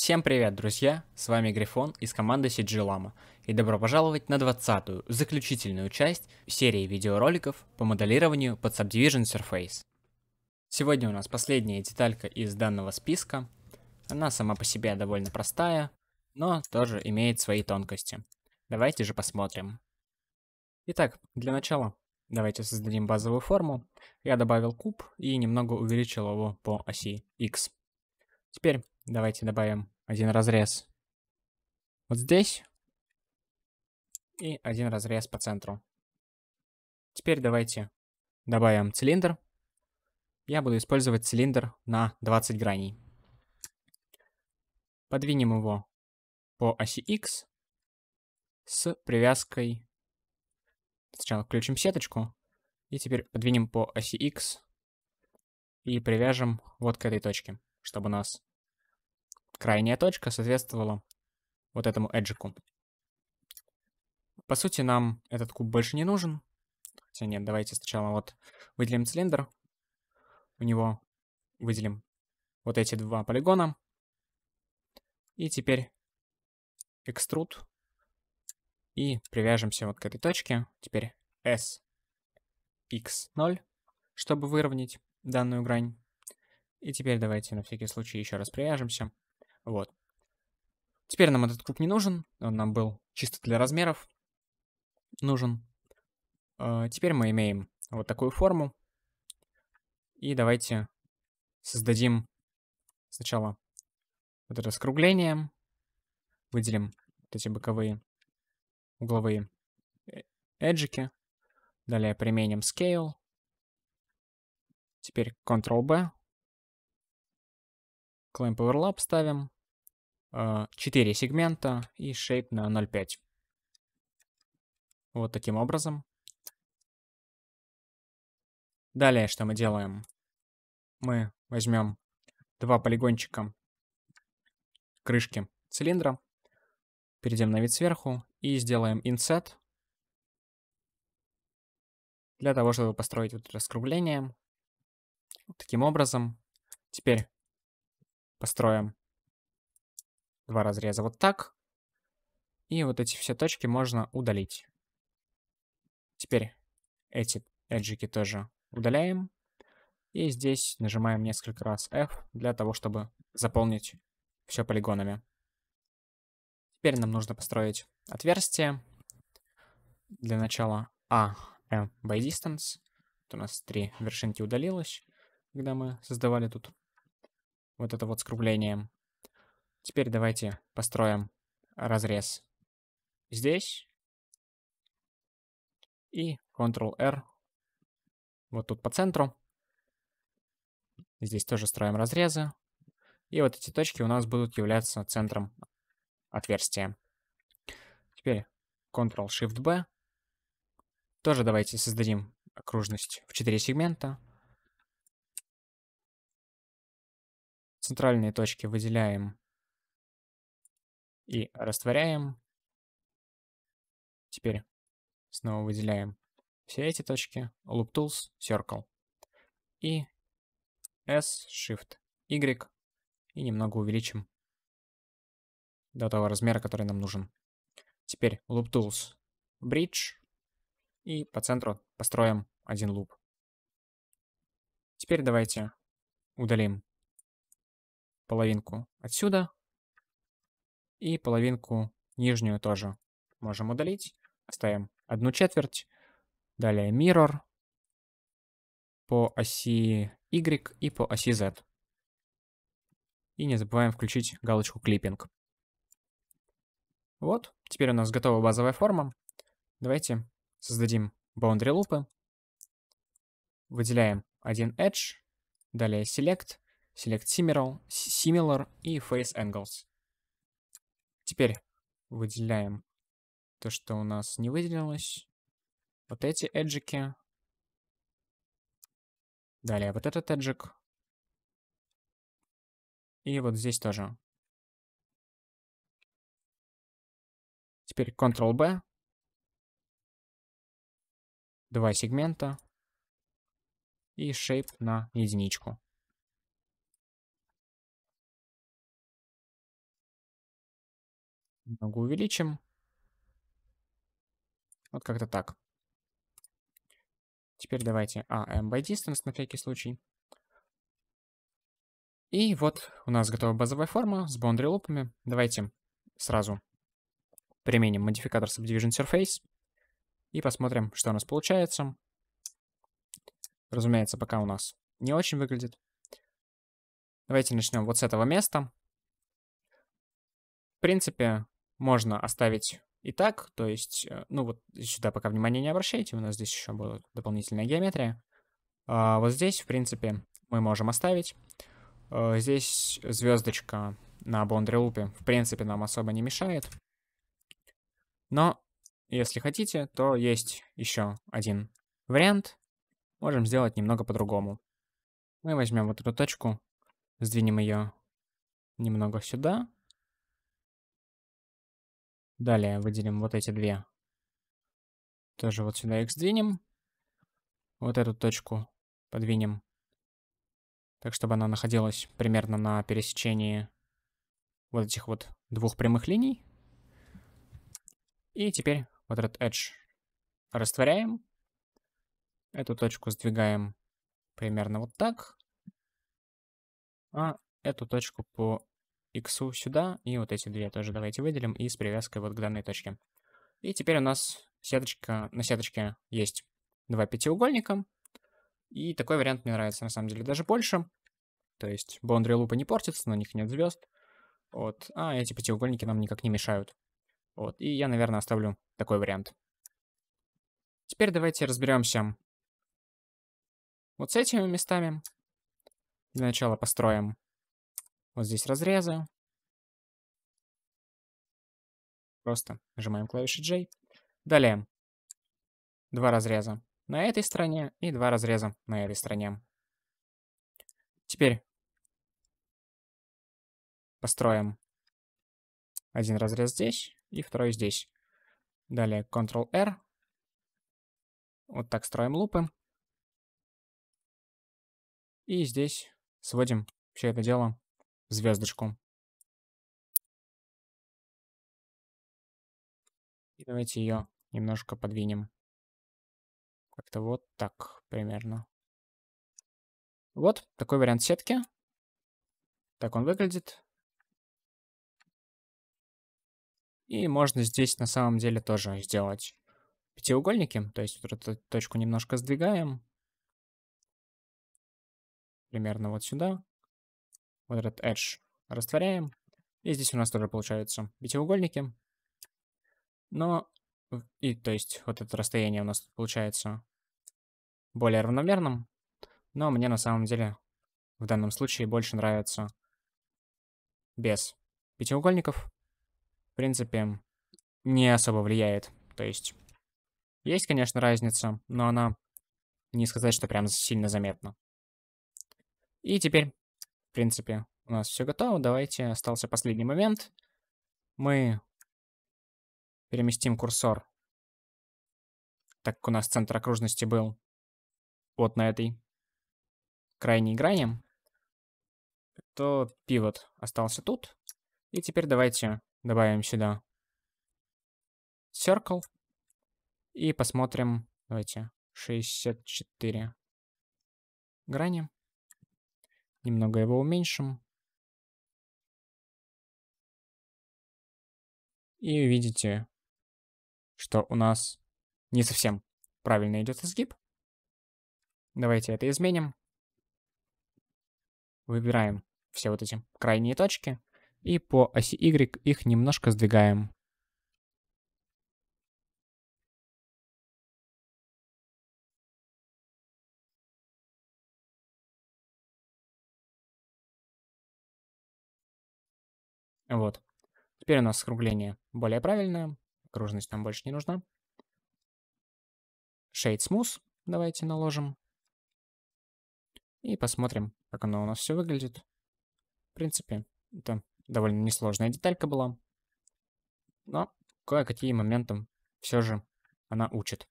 Всем привет, друзья! С вами Грифон из команды CG Lama, и добро пожаловать на 20-ю, заключительную часть серии видеороликов по моделированию под Subdivision Surface. Сегодня у нас последняя деталька из данного списка. Она сама по себе довольно простая, но тоже имеет свои тонкости. Давайте же посмотрим. Итак, для начала давайте создадим базовую форму. Я добавил куб и немного увеличил его по оси X. Теперь Давайте добавим один разрез вот здесь. И один разрез по центру. Теперь давайте добавим цилиндр. Я буду использовать цилиндр на 20 граней. Подвинем его по оси X с привязкой. Сначала включим сеточку. И теперь подвинем по оси X и привяжем вот к этой точке, чтобы у нас крайняя точка соответствовала вот этому эджику. По сути, нам этот куб больше не нужен. Хотя нет, давайте сначала вот выделим цилиндр. У него выделим вот эти два полигона. И теперь экструд. И привяжемся вот к этой точке. Теперь S, X0, чтобы выровнять данную грань. И теперь давайте на всякий случай еще раз привяжемся. Вот. Теперь нам этот круг не нужен, он нам был чисто для размеров нужен. А, теперь мы имеем вот такую форму. И давайте создадим сначала вот это скругление. Выделим вот эти боковые угловые э, эджики. Далее применим scale. Теперь Ctrl-B. Clamp Overlap ставим. 4 э, сегмента и shape на 0,5. Вот таким образом. Далее, что мы делаем? Мы возьмем два полигончика крышки цилиндра, перейдем на вид сверху и сделаем inset для того, чтобы построить вот раскругление. Вот таким образом. Теперь построим два разреза вот так. И вот эти все точки можно удалить. Теперь эти эджики тоже удаляем. И здесь нажимаем несколько раз F для того, чтобы заполнить все полигонами. Теперь нам нужно построить отверстие. Для начала A, M by distance. Вот у нас три вершинки удалилось, когда мы создавали тут вот это вот скругление. Теперь давайте построим разрез здесь. И Ctrl-R вот тут по центру. Здесь тоже строим разрезы. И вот эти точки у нас будут являться центром отверстия. Теперь Ctrl-Shift-B. Тоже давайте создадим окружность в 4 сегмента. Центральные точки выделяем и растворяем. Теперь снова выделяем все эти точки, Loop Tools, Circle. И S, Shift, Y. И немного увеличим до того размера, который нам нужен. Теперь Loop Tools, Bridge. И по центру построим один луп. Теперь давайте удалим половинку отсюда и половинку нижнюю тоже можем удалить. Оставим одну четверть. Далее mirror по оси Y и по оси Z. И не забываем включить галочку клиппинг. Вот, теперь у нас готова базовая форма. Давайте создадим boundary лупы. Выделяем один edge, далее select, select similar, similar и face angles. Теперь выделяем то, что у нас не выделилось. Вот эти эджики. Далее вот этот эджик. И вот здесь тоже. Теперь Ctrl-B. Два сегмента. И shape на единичку. Немного увеличим. Вот как-то так. Теперь давайте AM by distance на всякий случай. И вот у нас готова базовая форма с boundary лупами. Давайте сразу применим модификатор Subdivision Surface и посмотрим, что у нас получается. Разумеется, пока у нас не очень выглядит. Давайте начнем вот с этого места. В принципе, можно оставить и так, то есть, э, ну вот сюда пока внимание не обращайте, у нас здесь еще была дополнительная геометрия. А вот здесь, в принципе, мы можем оставить. А здесь звездочка на Бондрилупе, в принципе, нам особо не мешает. Но, если хотите, то есть еще один вариант. Можем сделать немного по-другому. Мы возьмем вот эту точку, сдвинем ее немного сюда, Далее выделим вот эти две. Тоже вот сюда их сдвинем. Вот эту точку подвинем. Так, чтобы она находилась примерно на пересечении вот этих вот двух прямых линий. И теперь вот этот edge растворяем. Эту точку сдвигаем примерно вот так. А эту точку по иксу сюда, и вот эти две тоже давайте выделим, и с привязкой вот к данной точке. И теперь у нас сеточка, на сеточке есть два пятиугольника, и такой вариант мне нравится на самом деле даже больше. То есть boundary лупы не портятся, на них нет звезд. Вот. А эти пятиугольники нам никак не мешают. Вот. И я, наверное, оставлю такой вариант. Теперь давайте разберемся вот с этими местами. Для начала построим вот здесь разрезы. Просто нажимаем клавишу J. Далее. Два разреза на этой стороне и два разреза на этой стороне. Теперь построим один разрез здесь и второй здесь. Далее Ctrl-R. Вот так строим лупы. И здесь сводим все это дело звездочку. И давайте ее немножко подвинем. Как-то вот так примерно. Вот такой вариант сетки. Так он выглядит. И можно здесь на самом деле тоже сделать пятиугольники. То есть вот эту точку немножко сдвигаем. Примерно вот сюда вот этот edge растворяем. И здесь у нас тоже получаются пятиугольники. Но, и, то есть, вот это расстояние у нас получается более равномерным. Но мне на самом деле в данном случае больше нравится без пятиугольников. В принципе, не особо влияет. То есть, есть, конечно, разница, но она не сказать, что прям сильно заметна. И теперь в принципе, у нас все готово. Давайте, остался последний момент. Мы переместим курсор, так как у нас центр окружности был вот на этой крайней грани, то пивот остался тут. И теперь давайте добавим сюда circle и посмотрим, давайте, 64 грани. Немного его уменьшим. И видите, что у нас не совсем правильно идет изгиб. Давайте это изменим. Выбираем все вот эти крайние точки. И по оси Y их немножко сдвигаем. Вот. Теперь у нас скругление более правильное. Окружность нам больше не нужна. Shade Smooth давайте наложим. И посмотрим, как оно у нас все выглядит. В принципе, это довольно несложная деталька была. Но кое-какие моменты все же она учит.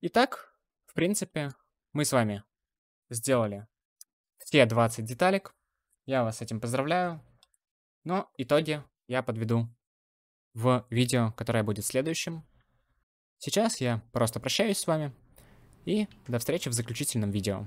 Итак, в принципе, мы с вами сделали все 20 деталек. Я вас с этим поздравляю. Но итоги я подведу в видео, которое будет следующим. Сейчас я просто прощаюсь с вами. И до встречи в заключительном видео.